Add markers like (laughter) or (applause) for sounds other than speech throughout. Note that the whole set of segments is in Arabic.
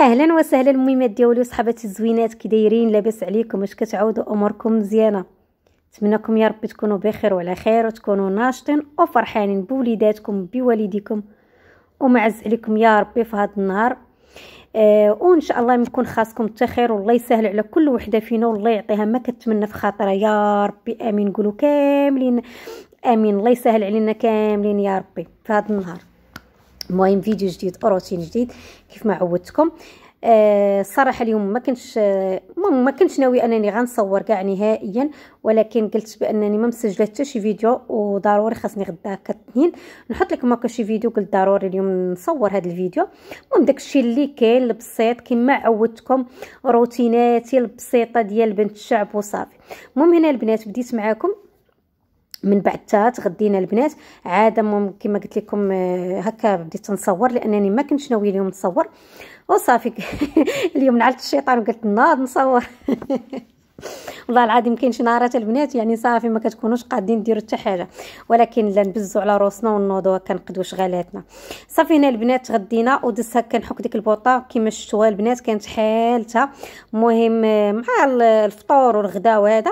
اهلا وسهلا الميمات ديالي وصحباتي الزوينات كي دايرين لاباس عليكم واش كتعاودوا اموركم مزيانه نتمنىكم يا ربي تكونوا بخير وعلى خير وتكونوا ناشطين وفرحانين بوليداتكم بوالديكم ومعز عليكم يا ربي في هذا النهار آه وان شاء الله يكون خاصكم التخير والله يسهل على كل وحده فينا والله يعطيها ما كتمنى في خاطرها يا ربي امين قولوا كاملين امين الله يسهل علينا كاملين يا ربي في هذا النهار المهم فيديو جديد روتين جديد كيف ما عودتكم الصراحه آه اليوم ما كنتش آه ما كنتش ناوي انني غنصور كاع نهائيا ولكن قلت بانني ما مسجله حتى شي فيديو وضروري خاصني غدا كالاثنين نحط لكم هكا شي فيديو قلت ضروري اليوم نصور هذا الفيديو المهم داكشي اللي كاين البسيط كما عودتكم روتيناتي البسيطه ديال بنت الشعب وصافي المهم هنا البنات بديت معاكم من بعد تات غدينا البنات عاد كما قلت لكم آه، هكا بديت نصور لانني ما كنتش ناويه اليوم نصور وصافي (laughs) اليوم نعلت الشيطان وقلت ناض نصور (laughs) والله العظيم كاين شي نهارات البنات يعني صافي ما كتكونوش قادين ديروا حتى حاجه ولكن لا نبزو على روسنا ونوضوا كنقدوا شغالاتنا صافي هنا البنات غدينا ودس هكا نحك ديك البوطه كما شفتوها البنات كانت حالتها المهم آه، مع الفطور والغداء وهذا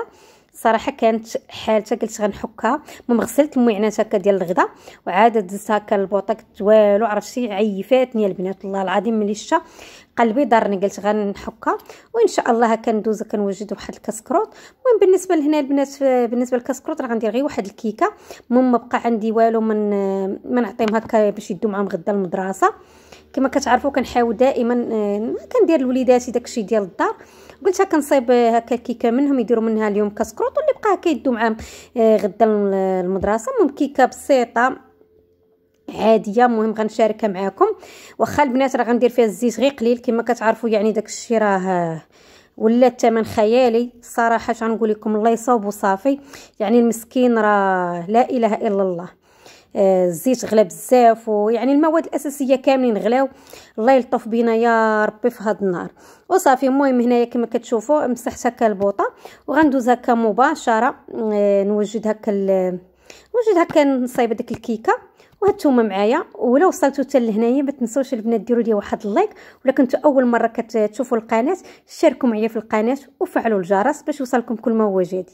صراحه كانت حالتها قلت غنحكها المهم غسلت المعنات هكا ديال الغدا وعاد دزت هكا البوطه كنت والو عرفتي عيفاتني البنات والله العظيم ملي شتا قلبي ضرني قلت غنحكها وان شاء الله ندوز كنوجد واحد الكسكروت المهم بالنسبه لهنا البنات بالنسبه للكسكروت راه غندير غير واحد الكيكه المهم ما بقى عندي والو من ما نعطيهم هكا باش يدوا معاهم غدا المدرسه كما كتعرفوا كنحاول دائما آه، كندير لوليداتي داكشي ديال الدار قلت آه، هكا نصيب هكا كيكه منهم يديروا منها اليوم كسكروط واللي بقى هكا يدو معاه آه، غدا المدرسه المهم كيكه بسيطه عاديه المهم غنشاركها معاكم واخا البنات راه غندير فيها الزيت غير قليل كما كتعرفوا يعني داك الشيء راه ولا الثمن خيالي صراحه شنو نقول لكم الله يصوب وصافي يعني المسكين راه لا اله الا الله الزيت غلا بزاف ويعني المواد الاساسيه كاملين غلاو الله يلطف بينا يا ربي في هاد النهار وصافي المهم هنايا كما كتشوفوا مسحت هكا البوطه وغندوز هكا مباشره آه، نوجد هكا نوجد هكا نصايب ديك الكيكه وهانتوما معايا ولو وصلتوا حتى لهنايا ما تنسوش البنات ديروا لي واحد اللايك ولا كنتوا اول مره كتشوفوا القناه شاركوا معايا في القناه وفعلوا الجرس باش يوصلكم كل ما هو جديد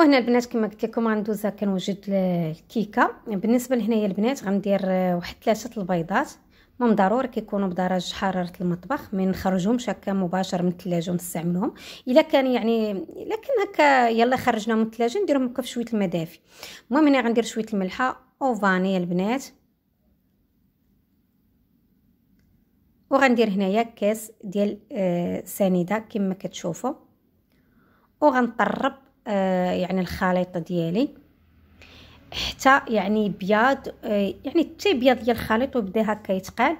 وهنا البنات كما قلت لكم غندوزها كنوجد الكيكه بالنسبه لهنايا البنات غندير واحد ثلاثه البيضات مهم ضروري كيكونوا بدرجه حراره المطبخ ما نخرجهمش هكا مباشر من الثلاجه ونستعملهم الا كان يعني الا كان هكا يلا خرجناهم من الثلاجه نديرهم هكا في شويه الماء دافي المهم هنا غندير شويه الملحه وفانيا البنات وغندير هنايا كاس ديال آه سنيده كما كتشوفوا وغنطرب آه، يعني الخليط ديالي حتى يعني بياض آه، يعني حتى بياض ديال الخليط وبدا هكا يتقال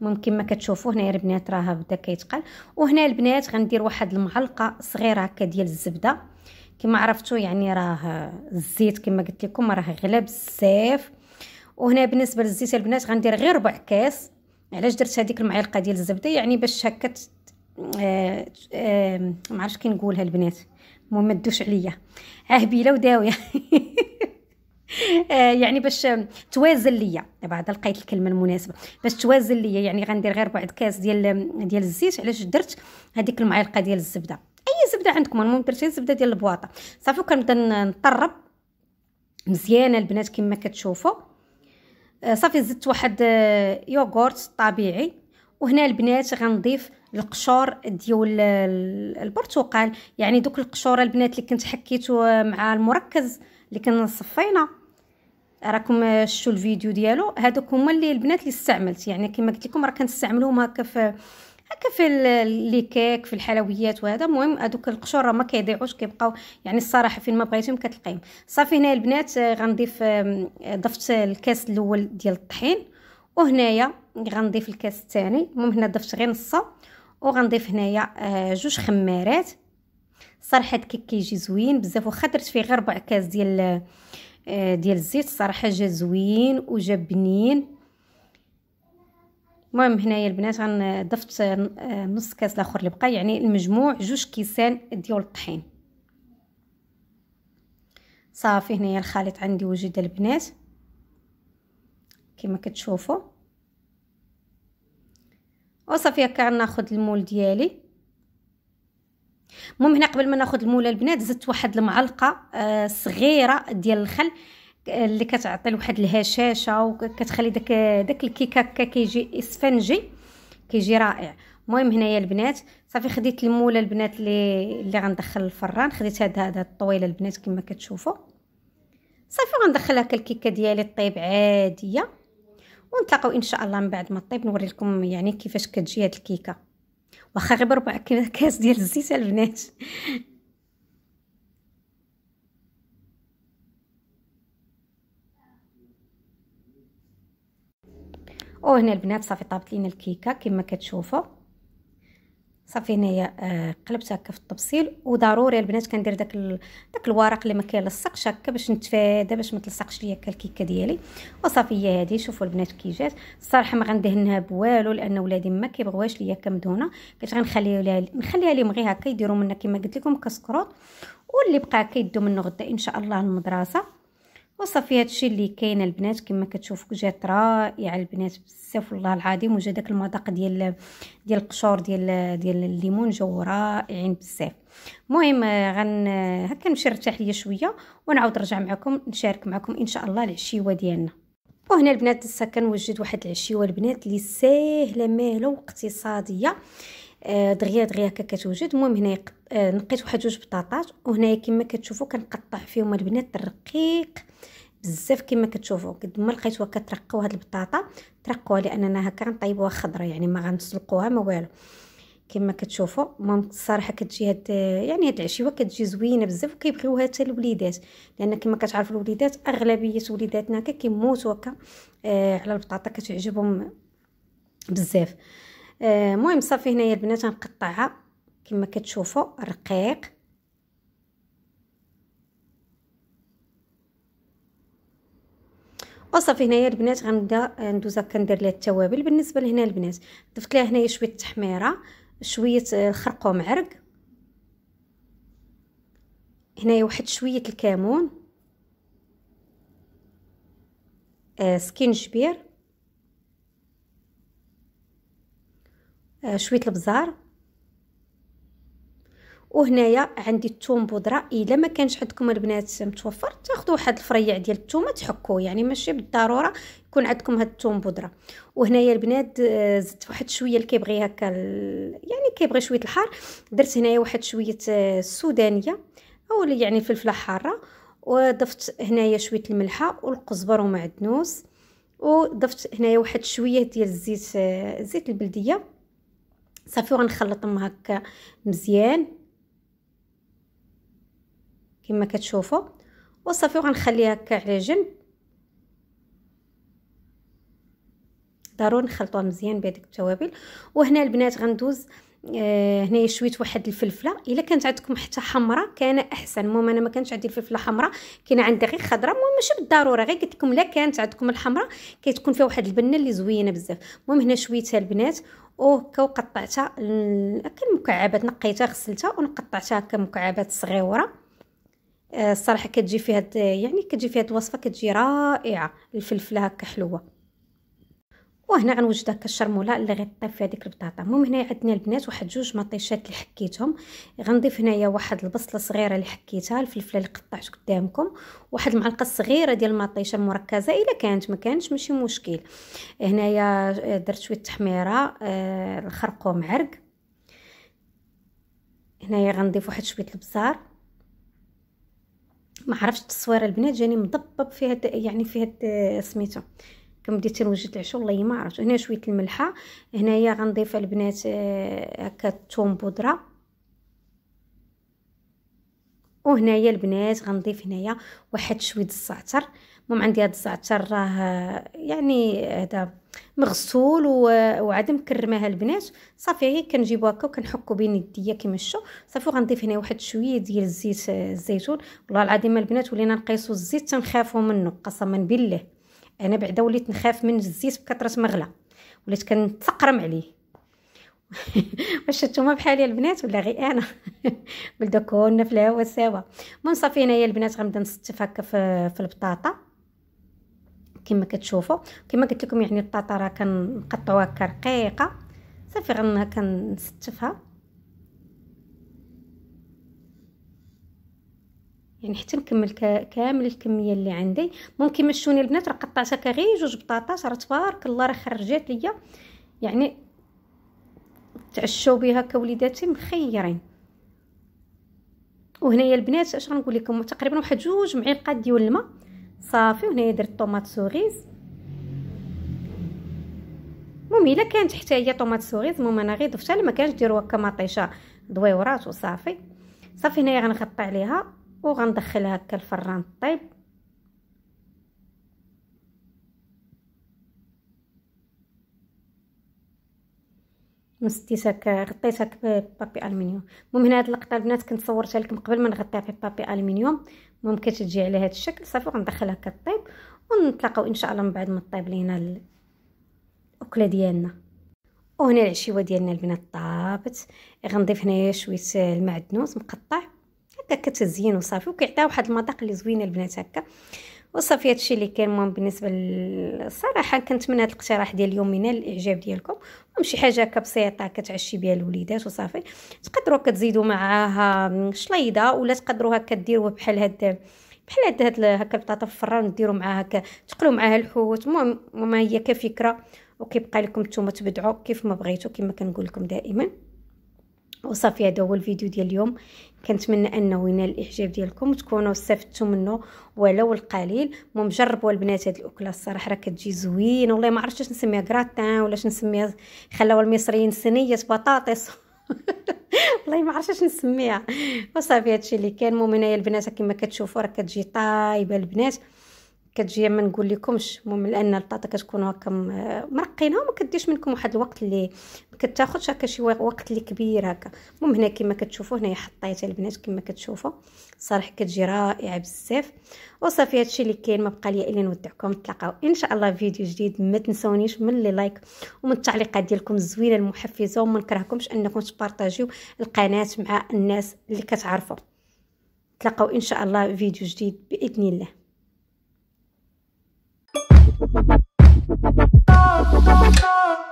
ممكن ما كتشوفوا هنايا البنات راه بدا كيتقال وهنا البنات غندير واحد المعلقه صغيره هكا ديال الزبده كما عرفتوا يعني راه الزيت كما قلت لكم راه غلا بزاف وهنا بالنسبه للزيت البنات غندير غير ربع كاس علاش درت هذيك المعلقه ديال الزبده يعني باش هكا آه، ما عرفتش كي نقولها البنات وما تدوش عليا عهبيله اه وداويه (laughs) اه يعني باش توازن ليا دابا هذا لقيت الكلمه المناسبه باش توازن ليا يعني غندير غير بعض كاس ديال ديال الزيت علاش درت هذيك المعلقه ديال الزبده اي زبده عندكم المهم درت الزبده ديال البواطه صافي وكنبدا نطرب مزيانه البنات كما كتشوفوا اه صافي زدت واحد يوغورت طبيعي وهنا البنات غنضيف القشور ديال البرتقال يعني دوك القشور البنات اللي كنت حكيتو مع المركز اللي صفينا راكم شفتوا الفيديو ديالو هادوك هما اللي البنات اللي استعملت يعني كما قلت لكم راه كنستعملوهم هكا في هكا في لي كيك في الحلويات وهذا المهم هذوك القشور راه ما كيضيعوش كيبقاو يعني الصراحه فين ما بغيتهم كتلقيهم صافي هنا البنات آه، غنضيف ضفت الكاس الاول ديال الطحين وهنايا غنضيف الكاس الثاني المهم هنا ضفت غير نصه وغنضيف هنايا آه، جوج خمارات صراحه الكيك كيجي زوين بزاف واخا درت فيه غير ربع كاس ديال آه، ديال الزيت صراحه جا زوين وجا بنين المهم هنايا البنات غنضفت آه، نص كاس لاخر اللي بقى يعني المجموع جوج كيسان ديال الطحين صافي هنايا الخليط عندي وجد البنات كما كتشوفوا وصافي هكا غناخذ المول ديالي المهم هنا قبل ما ناخذ المول البنات زدت واحد المعلقه آه، صغيره ديال الخل اللي كتعطي لواحد الهشاشه وكتخلي داك داك الكيك هكا كيجي اسفنجي كيجي رائع المهم هنايا البنات صافي خديت الموله البنات اللي اللي غندخل الفران خديت هاد هاد الطويله البنات كما كتشوفوا صافي غندخل هكا الكيكه ديالي طيب عاديه ونتلاقاو ان شاء الله من بعد ما طيب نوري لكم يعني كيفاش كتجي هاد الكيكه واخا غير بربع (laughs) كاس ديال الزيت البنات وهنا البنات صافي طابت لينا الكيكه كما كتشوفوا صافي هنايا آه، قلبت هكا في الطبسيل وضروري البنات كندير داك ال... داك الورق اللي ما كيلصقش هكا باش نتفادى باش ما تلصقش ليا هكا الكيكه ديالي وصافي هي هذه شوفوا البنات كي جات الصراحه ما غندهنها بوالو لان ولادي ما كيبغواش ليا كمدهونه كنت غنخليها نخليها لهم غير هكا يديروا منها كما قلت لكم كسكروط واللي بقى كيدو منه غدا ان شاء الله المدرسه وصافي هادشي اللي كاين البنات كما كتشوف جات رائعه يعني البنات بزاف والله العظيم وجا داك المذاق ديال ديال القشور ديال ديال الليمون جاو رائعين بزاف المهم آه، غن آه، هكا نمشي نرتاح ليا شويه ونعاود نرجع معكم نشارك معكم ان شاء الله العشيوه ديالنا وهنا البنات لسه كنوجد واحد العشيوه البنات اللي ساهله ماهله واقتصاديه آه، دغيا دغيا هكا كتوجد المهم هنايا آه، نقيت واحد جوج بطاطات وهنايا كما كتشوفوا كنقطع فيهم البنات الرقيق بزاف كما كتشوفوا قد ما لقيتوها كترقوا هاد البطاطا ترقوها لاننا هكا غنطيبوها خضره يعني ما غنسلقوها ما والو كما كتشوفوا المهم الصراحه كتجي هاد يعني هاد العشيوه كتجي زوينه بزاف وكيبغيوها حتى الوليدات لان كما كتعرفوا الوليدات اغلبيه وليداتنا هكا كيموتوا هكا آه، على البطاطا كتعجبهم بزاف المهم آه، صافي هنايا البنات غنقطعها كما كتشوفوا رقيق وصافي هنايا البنات غنبدا هكا كندير ليها التوابل بالنسبه لهنا البنات ضفت لها هنايا شويه التحميره شويه آه، خرقوم عرق هنايا واحد شويه الكمون آه سكينجبير آه، شويه البزار وهنايا عندي الثوم بودره الا ما كانش عندكم البنات متوفر تاخذوا واحد الفريع ديال الثومه تحكوه يعني ماشي بالضروره يكون عندكم هاد الثوم بودره وهنايا البنات آه، زدت واحد شويه اللي كيبغي هكا يعني كيبغي شويه الحار درت هنايا واحد شويه السودانيه آه، او يعني فلفله حاره وضفت هنايا شويه الملحه والقزبر ومعدنوس وضفت هنايا واحد شويه ديال الزيت زيت البلديه صافي وغنخلطهم هكا مزيان كما كتشوفوا وصافي وغنخليها هكا على جنب ضروري نخلطوها مزيان بهذيك التوابل وهنا البنات غندوز آه هنايا شويت واحد الفلفله الا كانت عندكم حتى حمراء كان احسن المهم انا ما كانش عندي الفلفله حمراء كاين عندي غير خضراء المهم ماشي بالضروره غير قلت لكم لا كانت عندكم الحمراء كتكون فيها واحد البنه اللي زوينه بزاف المهم هنا شويتها البنات وهكا وقطعتها هكا المكعبات نقيتها غسلتها ونقطعتها هكا مكعبات صغيره آه، الصراحه كتجي فيها يعني كتجي فيها الوصفه كتجي رائعه الفلفله هكا حلوه وهنا غنوجد هكا الشرموله اللي غيطيب فيها ديك البطاطا المهم هنايا عندنا البنات واحد جوج مطيشات اللي حكيتهم غنضيف هنايا واحد البصله صغيره اللي حكيتها الفلفله اللي قطعت قدامكم واحد المعلقه صغيره ديال المطيشه المركزه الا كانت ما كانتش ماشي مشكل هنايا آه، درت شويه تحميره آه، الخرقوم عرق هنايا غنضيف واحد شويه البزار ما عرفتش التصويره البنات جاني مضبب فيها يعني فيها آه، سميتو كم بديت تنوجد العشاء والله ما عرفت هنا شويه الملحه هنايا غنضيف البنات آه، هكا الثوم بودره وهنايا البنات غنضيف هنايا واحد شويه الزعتر المهم عندي هذا الزعتر راه يعني هذا مغسول وعاد مكرماها البنات صافي غير كنجيبو هكا وكنحكو بين يديا كيما شتو صافي وغنضيف هنا واحد شويه ديال الزيت آه، الزيتون والله العظيم البنات ولينا نقيسو الزيت تنخافو منه قسما بالله انا بعدا وليت نخاف من الزيت بكثره غلى وليت كنتقرم عليه (laughs) واش نتوما بحالي البنات ولا غير انا بلدا كنا في الهوا سوا المهم صافي هنايا البنات غنبدا نستف هكا في, في البطاطا كما كتشوفوا كما قلت لكم يعني البطاطا راه كنقطعوها هكا رقيقه صافي غن هكا نستفها يعني حتى نكمل كامل الكميه اللي عندي ممكن مشوني البنات راه قطعتها كغير جوج بطاطس راه تبارك الله راه خرجات ليا يعني تعشوا بها كوليداتي مخيرين وهنايا البنات اش غنقول لكم تقريبا واحد جوج معلقات ديال الماء صافي وهنايا درت طوماط سوغيز المهم الا كانت حتى هي طوماط سوغيز المهم انا غير ضفتها لما كانش ديروا هكا مطيشه دويورات وصافي صافي هنايا غنغطي عليها وغندخلها هكا الفران طيب مستيسك غطيتك ببابي المنيوم المهم هنا هاد اللقطه البنات كنت صورتها لكم قبل ما نغطيها في بابي المنيوم ممكن تجي على هذا الشكل صافي وغندخلها كطيب ونتلاقاو ان شاء الله من بعد ما طيب لينا الاكله ديالنا وهنا العشيوه ديالنا البنات طابت غنضيف هنايا شويه المعدنوس مقطع هكا كتزين وصافي وكيعطيها واحد المذاق اللي زوينه البنات هكا وصافي هادشي اللي كان المهم بالنسبه للصراحه كنتمنى هاد الاقتراح ديال اليوم ينال الاعجاب ديالكم شي حاجه هكا بسيطه كتعشي بها الوليدات وصافي تقدروا كتزيدوا معاها شليضه ولا تقدروا هكا ديروها بحال هاد بحال هاد هاد هكا البطاطا في الفران ديروا معاها هكا تقلوا معاها الحوت المهم هي كفكره وكيبقى لكم نتوما تبدعوا كيف ما بغيتوا كما كنقول لكم دائما وصافي هذا هو الفيديو ديال اليوم كنتمنى انه ينال الاعجاب ديالكم وتكونوا استفدتوا منه ولو القليل المهم جربوا البنات هذه الاكله الصراحه راه كتجي زوينه والله ما عرفتش اش نسميها كراتان ولا اش نسميها خلاو المصريين صينيه بطاطس (laughs) والله ما عرفتش اش نسميها وصافي هادشي اللي كان المهم هنايا البنات كما كتشوفوا راه كتجي طايبه البنات كتجي ما نقول لكمش المهم لان البطاطا كتكون هكا مرقينها وما كديش منكم واحد الوقت اللي ما كتاخذش هكا شي وقت اللي كبير هكا المهم هنا كما كتشوفوا هنايا حطيتها البنات كما كتشوفوا صراحه كتجي رائعه بزاف وصافي هادشي اللي كاين ما بقى لي الا نودعكم نتلاقاو ان شاء الله فيديو جديد ما تنسونيش من لي لايك ومن التعليقات ديالكم الزوينه المحفزه وما نكرهكمش انكم تبارطاجيو القناه مع الناس اللي كتعرفوا نتلاقاو ان شاء الله فيديو جديد باذن الله Oh,